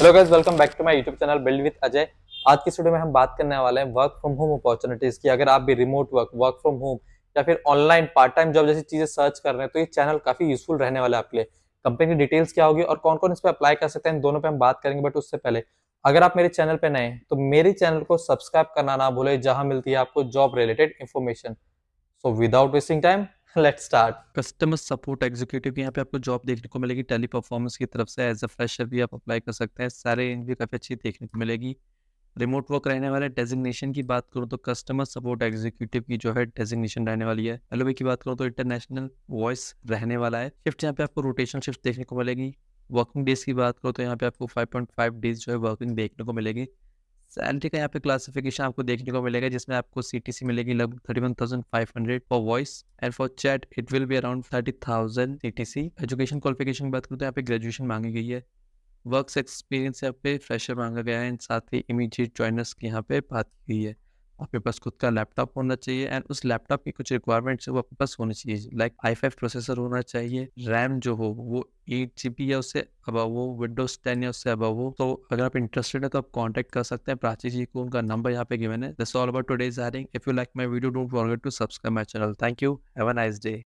hello guys welcome back to my YouTube channel build with Ajay आज की video में हम बात करने वाले हैं वर्क फ्रॉम होम अपॉर्चुनिटीज की अगर आप भी remote work work from home या फिर ऑनलाइन पार्ट टाइम जॉब जैसी चीजें सर्च कर रहे हैं तो ये चैनल काफी यूजफुल रहने वाला है आपके लिए कंपनी की डिटेल्स क्या होगी और कौन कौन इस पर अप्लाई कर सकते हैं दोनों पर हम बात करेंगे बट उससे पहले अगर आप मेरे चैनल पर नए हैं तो मेरे चैनल को सब्सक्राइब करना ना भूले जहां मिलती है आपको job related information so without wasting time let's start customer support executive यहाँ पे आपको जॉब देखने को मिलेगी टेली परफॉर्मेंस की तरफ से एज अ फ्रेशर भी आप अप्लाई कर सकते हैं सारे इंटरव्यू काफ़ी अच्छी देखने को मिलेगी रिमोट वर्क रहने वाले डेजिग्नेशन की बात करूँ तो कस्टमर सपोर्ट एग्जीक्यूटिव की जो है डेजिग्नेशन रहने वाली है एलोवे की बात करूँ तो इंटरनेशनल वॉइस रहने वाला है शिफ्ट यहाँ पे आपको रोटेशन शिफ्ट देखने को मिलेगी वर्किंग डेज की बात करो तो यहाँ पे आपको फाइव पॉइंट फाइव डेज जो है वर्किंग देखने को मिलेगी सैलरी का यहाँ पे क्लासिफिकेशन आपको देखने को मिलेगा जिसमें आपको सी टी सी मिलेगी लगभग thirty one thousand five hundred for voice and for chat it will be around thirty thousand C T C education qualification की बात करूँ तो यहाँ पे ग्रेजुएशन मांगी गई है वर्क एक्सपीरियंस यहाँ पे फ्रेशर मांगा गया है एंड साथ ही इमीजिएट ज्वाइनर्स की यहाँ पे बात की है आपके पास खुद का लैपटॉप होना चाहिए एंड उस लैपटॉप की कुछ रिक्वायरमेंट्स वो आपके पास होनी चाहिए लाइक आई फाइव प्रोसेसर होना चाहिए रैम जो हो वो एट जी या उससे अब वो विंडोज टेन या उससे अब वो तो अगर आप इंटरेस्टेड है तो आप कॉन्टेक्ट कर सकते हैं प्राची जी को उनका नंबर यहाँ पे गिवन है this all about today's hiring if you like my video don't forget to subscribe my channel thank you have a nice day